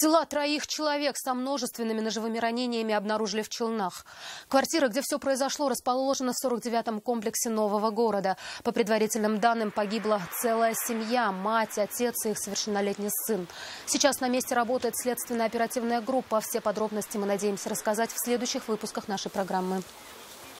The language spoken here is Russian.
Тела троих человек со множественными ножевыми ранениями обнаружили в Челнах. Квартира, где все произошло, расположена в 49-м комплексе нового города. По предварительным данным, погибла целая семья, мать, отец и их совершеннолетний сын. Сейчас на месте работает следственная оперативная группа. Все подробности мы надеемся рассказать в следующих выпусках нашей программы.